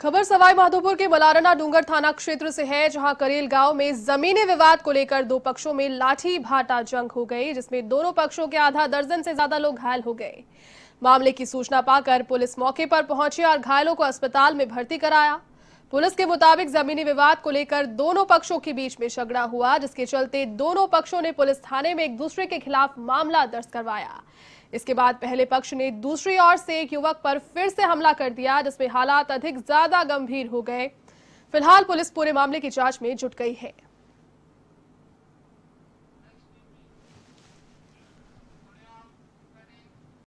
खबर सवाई माधोपुर के मलारना डूंगर थाना क्षेत्र से है जहां करेल गांव में जमीनी विवाद को लेकर दो पक्षों में लाठी भाटा जंग हो गई जिसमें दोनों पक्षों के आधा दर्जन से ज्यादा लोग घायल हो गए मामले की सूचना पाकर पुलिस मौके पर पहुंची और घायलों को अस्पताल में भर्ती कराया पुलिस के मुताबिक जमीनी विवाद को लेकर दोनों पक्षों के बीच में झगड़ा हुआ जिसके चलते दोनों पक्षों ने पुलिस थाने में एक दूसरे के खिलाफ मामला दर्ज करवाया इसके बाद पहले पक्ष ने दूसरी ओर से एक युवक पर फिर से हमला कर दिया जिसमें हालात अधिक ज्यादा गंभीर हो गए फिलहाल पुलिस पूरे मामले की जांच में जुट गई है